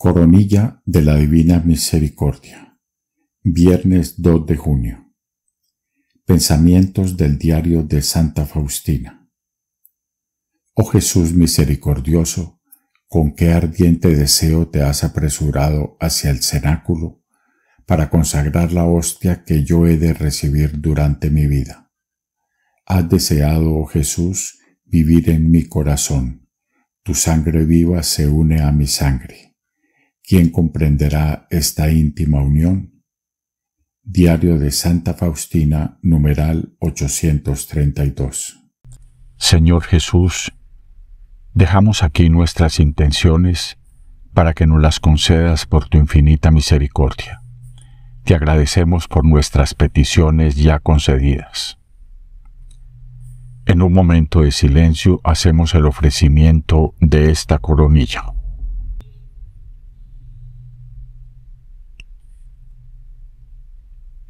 Coronilla de la Divina Misericordia. Viernes 2 de junio. Pensamientos del diario de Santa Faustina. Oh Jesús misericordioso, con qué ardiente deseo te has apresurado hacia el cenáculo para consagrar la hostia que yo he de recibir durante mi vida. Has deseado, oh Jesús, vivir en mi corazón. Tu sangre viva se une a mi sangre ¿Quién comprenderá esta íntima unión? Diario de Santa Faustina, numeral 832. Señor Jesús, dejamos aquí nuestras intenciones para que nos las concedas por tu infinita misericordia. Te agradecemos por nuestras peticiones ya concedidas. En un momento de silencio hacemos el ofrecimiento de esta coronilla.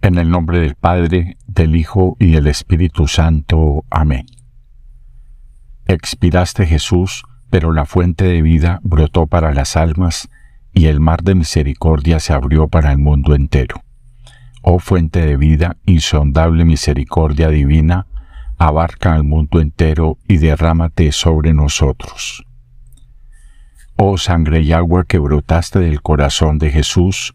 En el nombre del Padre, del Hijo y del Espíritu Santo. Amén. Expiraste Jesús, pero la fuente de vida brotó para las almas y el mar de misericordia se abrió para el mundo entero. Oh fuente de vida, insondable misericordia divina, abarca al mundo entero y derrámate sobre nosotros. Oh sangre y agua que brotaste del corazón de Jesús,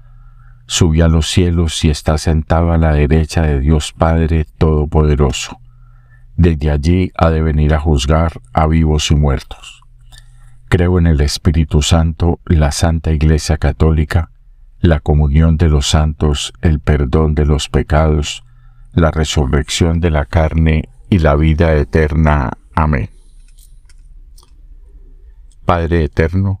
subió a los cielos y está sentado a la derecha de Dios Padre Todopoderoso. Desde allí ha de venir a juzgar a vivos y muertos. Creo en el Espíritu Santo, la Santa Iglesia Católica, la comunión de los santos, el perdón de los pecados, la resurrección de la carne y la vida eterna. Amén. Padre eterno,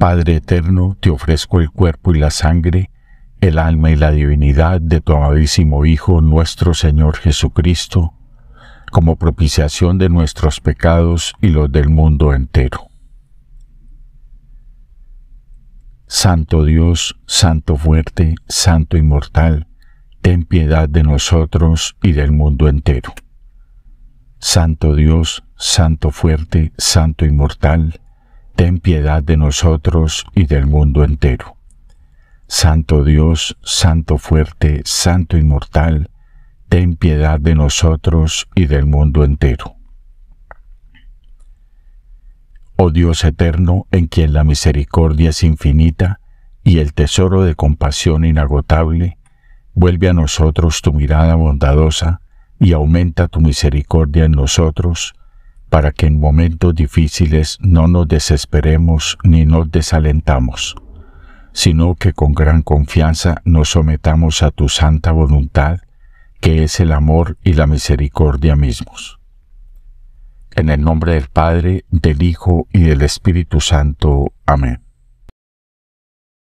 Padre eterno, te ofrezco el cuerpo y la sangre, el alma y la divinidad de tu amadísimo Hijo nuestro Señor Jesucristo, como propiciación de nuestros pecados y los del mundo entero. Santo Dios, Santo fuerte, Santo inmortal, ten piedad de nosotros y del mundo entero. Santo Dios, Santo fuerte, Santo inmortal, ten piedad de nosotros y del mundo entero. Santo Dios, Santo fuerte, Santo inmortal, ten piedad de nosotros y del mundo entero. Oh Dios eterno, en quien la misericordia es infinita y el tesoro de compasión inagotable, vuelve a nosotros tu mirada bondadosa y aumenta tu misericordia en nosotros, para que en momentos difíciles no nos desesperemos ni nos desalentamos, sino que con gran confianza nos sometamos a tu santa voluntad, que es el amor y la misericordia mismos. En el nombre del Padre, del Hijo y del Espíritu Santo. Amén.